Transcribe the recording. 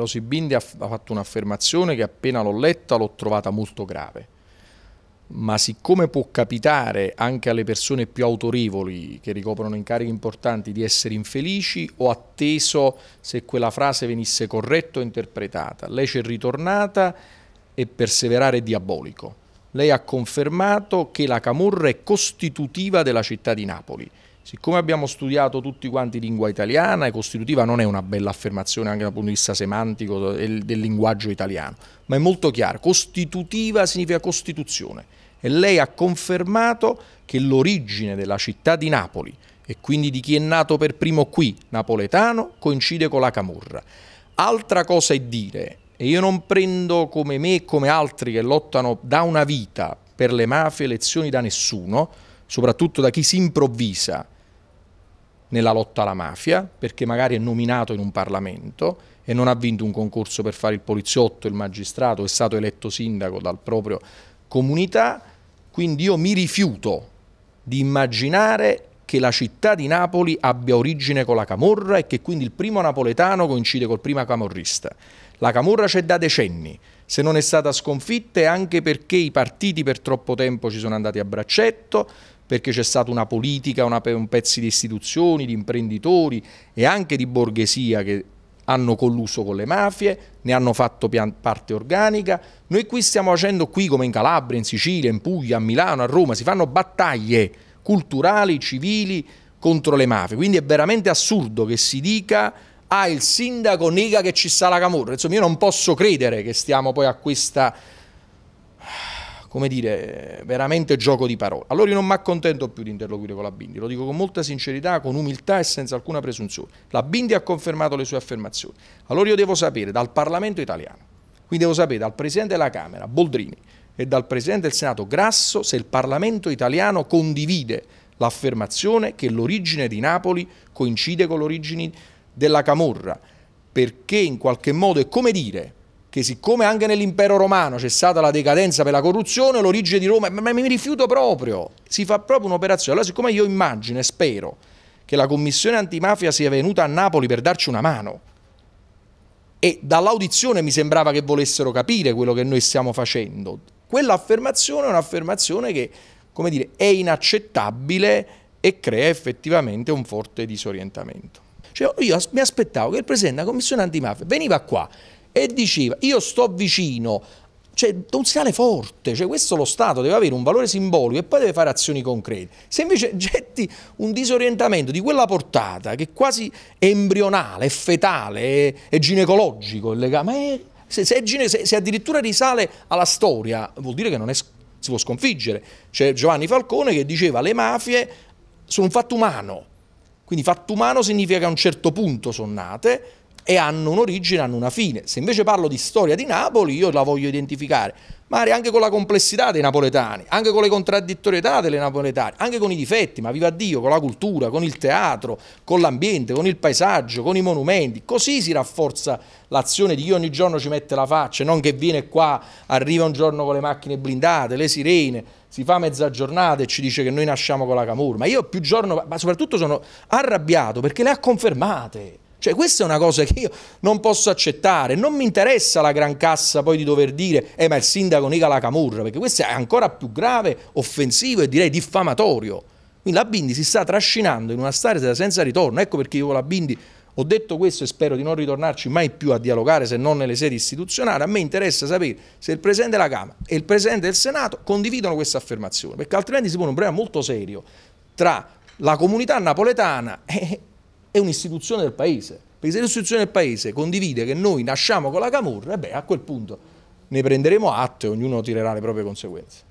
Rosi Bindi ha, ha fatto un'affermazione che appena l'ho letta l'ho trovata molto grave, ma siccome può capitare anche alle persone più autorevoli che ricoprono incarichi importanti di essere infelici, ho atteso se quella frase venisse corretta o interpretata. Lei ci è ritornata e perseverare è diabolico. Lei ha confermato che la Camorra è costitutiva della città di Napoli Siccome abbiamo studiato tutti quanti lingua italiana e costitutiva non è una bella affermazione anche dal punto di vista semantico del, del linguaggio italiano, ma è molto chiaro, costitutiva significa costituzione e lei ha confermato che l'origine della città di Napoli e quindi di chi è nato per primo qui, napoletano, coincide con la Camorra. Altra cosa è dire, e io non prendo come me e come altri che lottano da una vita per le mafie lezioni da nessuno, soprattutto da chi si improvvisa nella lotta alla mafia, perché magari è nominato in un Parlamento e non ha vinto un concorso per fare il poliziotto, il magistrato, è stato eletto sindaco dal proprio comunità, quindi io mi rifiuto di immaginare che la città di Napoli abbia origine con la Camorra e che quindi il primo napoletano coincide col primo camorrista. La Camorra c'è da decenni, se non è stata sconfitta è anche perché i partiti per troppo tempo ci sono andati a braccetto, perché c'è stata una politica, una, un pezzo di istituzioni, di imprenditori e anche di borghesia che hanno colluso con le mafie, ne hanno fatto parte organica. Noi qui stiamo facendo, qui come in Calabria, in Sicilia, in Puglia, a Milano, a Roma, si fanno battaglie culturali, civili contro le mafie. Quindi è veramente assurdo che si dica ah il sindaco nega che ci sta la camorra, insomma io non posso credere che stiamo poi a questa, come dire, veramente gioco di parole. Allora io non mi accontento più di interloquire con la Bindi, lo dico con molta sincerità, con umiltà e senza alcuna presunzione. La Bindi ha confermato le sue affermazioni, allora io devo sapere dal Parlamento italiano, quindi devo sapere dal Presidente della Camera, Boldrini, e dal Presidente del Senato Grasso se il Parlamento italiano condivide l'affermazione che l'origine di Napoli coincide con l'origine della camorra, perché in qualche modo è come dire che siccome anche nell'impero romano c'è stata la decadenza per la corruzione, l'origine di Roma, ma mi rifiuto proprio, si fa proprio un'operazione. Allora siccome io immagino e spero che la commissione antimafia sia venuta a Napoli per darci una mano, e dall'audizione mi sembrava che volessero capire quello che noi stiamo facendo, quell'affermazione è un'affermazione che, come dire, è inaccettabile e crea effettivamente un forte disorientamento. Cioè io mi aspettavo che il Presidente della Commissione Antimafia veniva qua e diceva io sto vicino cioè, un segnale forte, cioè, questo lo Stato deve avere un valore simbolico e poi deve fare azioni concrete. Se invece getti un disorientamento di quella portata che è quasi embrionale, è fetale, è, è ginecologico il legame, se, se, è, se, se, addirittura risale alla storia, vuol dire che non si può sconfiggere. C'è Giovanni Falcone che diceva le mafie sono un fatto umano, quindi fatto umano significa che a un certo punto sono nate e hanno un'origine, hanno una fine. Se invece parlo di storia di Napoli, io la voglio identificare, magari anche con la complessità dei napoletani, anche con le contraddittorietà delle napoletane, anche con i difetti, ma viva Dio, con la cultura, con il teatro, con l'ambiente, con il paesaggio, con i monumenti. Così si rafforza l'azione di chi ogni giorno ci mette la faccia, non che viene qua, arriva un giorno con le macchine blindate, le sirene, si fa mezza giornata e ci dice che noi nasciamo con la Camur, ma io più giorno, ma soprattutto sono arrabbiato perché le ha confermate. Cioè questa è una cosa che io non posso accettare, non mi interessa la gran cassa poi di dover dire eh ma il sindaco nega la camurra, perché questo è ancora più grave, offensivo e direi diffamatorio. Quindi la Bindi si sta trascinando in una stare senza ritorno, ecco perché io con la Bindi ho detto questo e spero di non ritornarci mai più a dialogare se non nelle sedi istituzionali. A me interessa sapere se il Presidente della Camera e il Presidente del Senato condividono questa affermazione, perché altrimenti si pone un problema molto serio tra la comunità napoletana e, e un'istituzione del Paese. Perché se l'istituzione del Paese condivide che noi nasciamo con la Camorra, beh, a quel punto ne prenderemo atto e ognuno tirerà le proprie conseguenze.